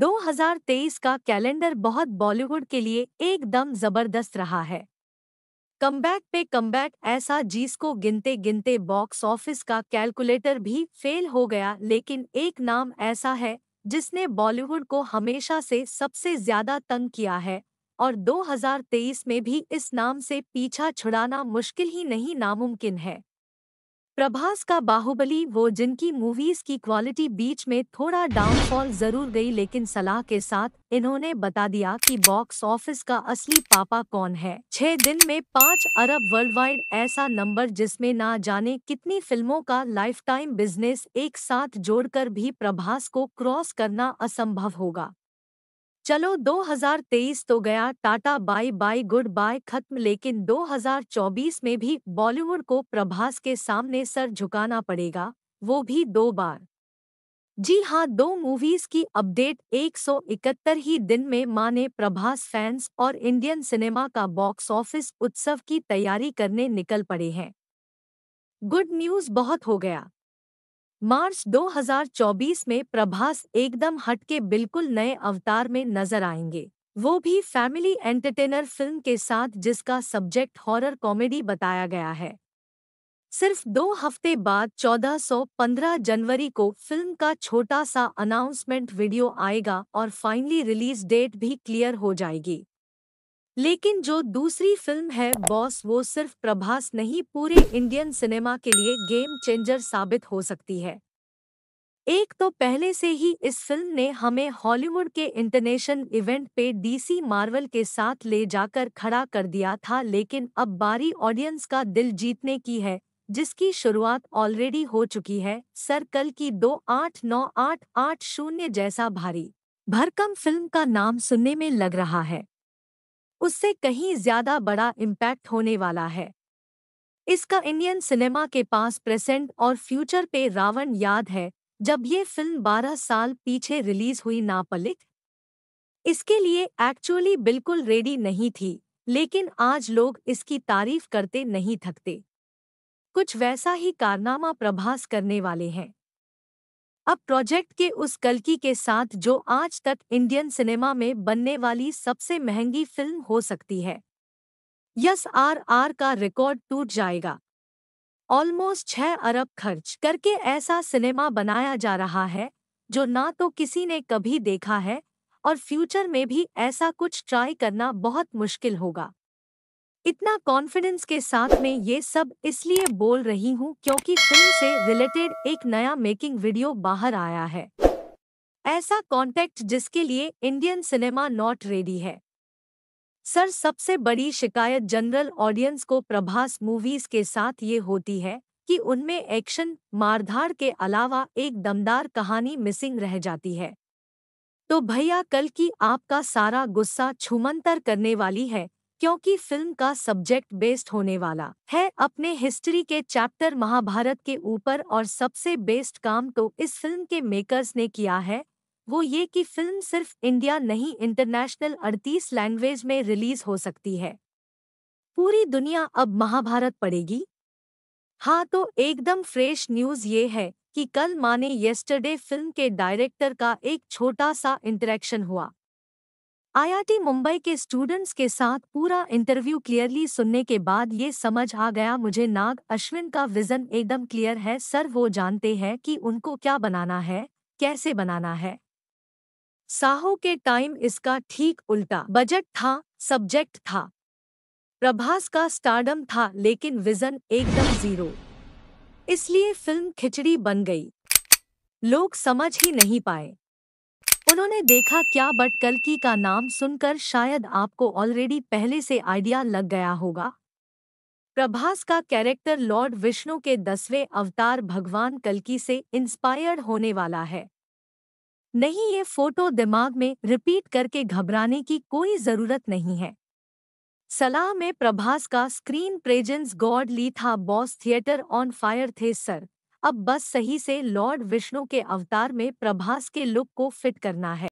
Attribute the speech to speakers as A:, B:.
A: 2023 का कैलेंडर बहुत बॉलीवुड के लिए एकदम जबरदस्त रहा है कमबैक पे कमबैक ऐसा जीस को गिनते गिनते बॉक्स ऑफिस का कैलकुलेटर भी फेल हो गया लेकिन एक नाम ऐसा है जिसने बॉलीवुड को हमेशा से सबसे ज्यादा तंग किया है और 2023 में भी इस नाम से पीछा छुड़ाना मुश्किल ही नहीं नामुमकिन है प्रभास का बाहुबली वो जिनकी मूवीज की क्वालिटी बीच में थोड़ा डाउनफॉल जरूर गई लेकिन सलाह के साथ इन्होंने बता दिया कि बॉक्स ऑफिस का असली पापा कौन है छह दिन में पाँच अरब वर्ल्ड वाइड ऐसा नंबर जिसमें ना जाने कितनी फिल्मों का लाइफ टाइम बिजनेस एक साथ जोड़कर भी प्रभास को क्रॉस करना असंभव होगा चलो 2023 तो गया tata bye bye good bye खत्म लेकिन 2024 में भी बॉलीवुड को प्रभास के सामने सर झुकाना पड़ेगा वो भी दो बार जी हाँ दो मूवीज की अपडेट 171 ही दिन में माने प्रभास फैंस और इंडियन सिनेमा का बॉक्स ऑफिस उत्सव की तैयारी करने निकल पड़े हैं गुड न्यूज बहुत हो गया मार्च 2024 में प्रभास एकदम हटके बिल्कुल नए अवतार में नजर आएंगे वो भी फैमिली एंटरटेनर फिल्म के साथ जिसका सब्जेक्ट हॉरर कॉमेडी बताया गया है सिर्फ दो हफ्ते बाद 1415 जनवरी को फिल्म का छोटा सा अनाउंसमेंट वीडियो आएगा और फाइनली रिलीज डेट भी क्लियर हो जाएगी लेकिन जो दूसरी फिल्म है बॉस वो सिर्फ प्रभास नहीं पूरे इंडियन सिनेमा के लिए गेम चेंजर साबित हो सकती है एक तो पहले से ही इस फिल्म ने हमें हॉलीवुड के इंटरनेशनल इवेंट पे डीसी मार्वल के साथ ले जाकर खड़ा कर दिया था लेकिन अब बारी ऑडियंस का दिल जीतने की है जिसकी शुरुआत ऑलरेडी हो चुकी है सर्कल की दो आठ नौ आठ आठ शून्य जैसा भारी भरकम फिल्म का नाम सुनने में लग रहा है उससे कहीं ज्यादा बड़ा इम्पैक्ट होने वाला है इसका इंडियन सिनेमा के पास प्रेजेंट और फ्यूचर पे रावण याद है जब ये फिल्म 12 साल पीछे रिलीज हुई नापलिक इसके लिए एक्चुअली बिल्कुल रेडी नहीं थी लेकिन आज लोग इसकी तारीफ करते नहीं थकते कुछ वैसा ही कारनामा प्रभास करने वाले हैं अब प्रोजेक्ट के उस कलकी के साथ जो आज तक इंडियन सिनेमा में बनने वाली सबसे महंगी फिल्म हो सकती है यस आर आर का रिकॉर्ड टूट जाएगा ऑलमोस्ट छह अरब खर्च करके ऐसा सिनेमा बनाया जा रहा है जो ना तो किसी ने कभी देखा है और फ्यूचर में भी ऐसा कुछ ट्राई करना बहुत मुश्किल होगा इतना कॉन्फिडेंस के साथ में ये सब इसलिए बोल रही हूँ क्योंकि फिल्म से रिलेटेड एक नया मेकिंग वीडियो बाहर आया है ऐसा कॉन्टेक्ट जिसके लिए इंडियन सिनेमा नॉट रेडी है सर सबसे बड़ी शिकायत जनरल ऑडियंस को प्रभास मूवीज के साथ ये होती है कि उनमें एक्शन मारधार के अलावा एक दमदार कहानी मिसिंग रह जाती है तो भैया कल की आपका सारा गुस्सा छुमंतर करने वाली है क्योंकि फिल्म का सब्जेक्ट बेस्ड होने वाला है अपने हिस्ट्री के चैप्टर महाभारत के ऊपर और सबसे बेस्ड काम तो इस फिल्म के मेकर्स ने किया है वो ये कि फिल्म सिर्फ इंडिया नहीं इंटरनेशनल 38 लैंग्वेज में रिलीज हो सकती है पूरी दुनिया अब महाभारत पड़ेगी हाँ तो एकदम फ्रेश न्यूज़ ये है कि कल माने येस्टरडे फिल्म के डायरेक्टर का एक छोटा सा इंटरेक्शन हुआ आईआईटी मुंबई के स्टूडेंट्स के साथ पूरा इंटरव्यू क्लियरली सुनने के बाद ये समझ आ गया मुझे नाग अश्विन का विजन एकदम क्लियर है सर वो जानते हैं कि उनको क्या बनाना है कैसे बनाना है साहो के टाइम इसका ठीक उल्टा बजट था सब्जेक्ट था प्रभास का स्टार्डम था लेकिन विजन एकदम जीरो इसलिए फिल्म खिचड़ी बन गई लोग समझ ही नहीं पाए उन्होंने देखा क्या बट कलकी का नाम सुनकर शायद आपको ऑलरेडी पहले से आइडिया लग गया होगा प्रभास का कैरेक्टर लॉर्ड विष्णु के दसवें अवतार भगवान कलकी से इंस्पायर्ड होने वाला है नहीं ये फोटो दिमाग में रिपीट करके घबराने की कोई जरूरत नहीं है सलाह में प्रभास का स्क्रीन प्रेजेंस गॉड ली था बॉस थिएटर ऑन फायर थे सर अब बस सही से लॉर्ड विष्णु के अवतार में प्रभास के लुक को फिट करना है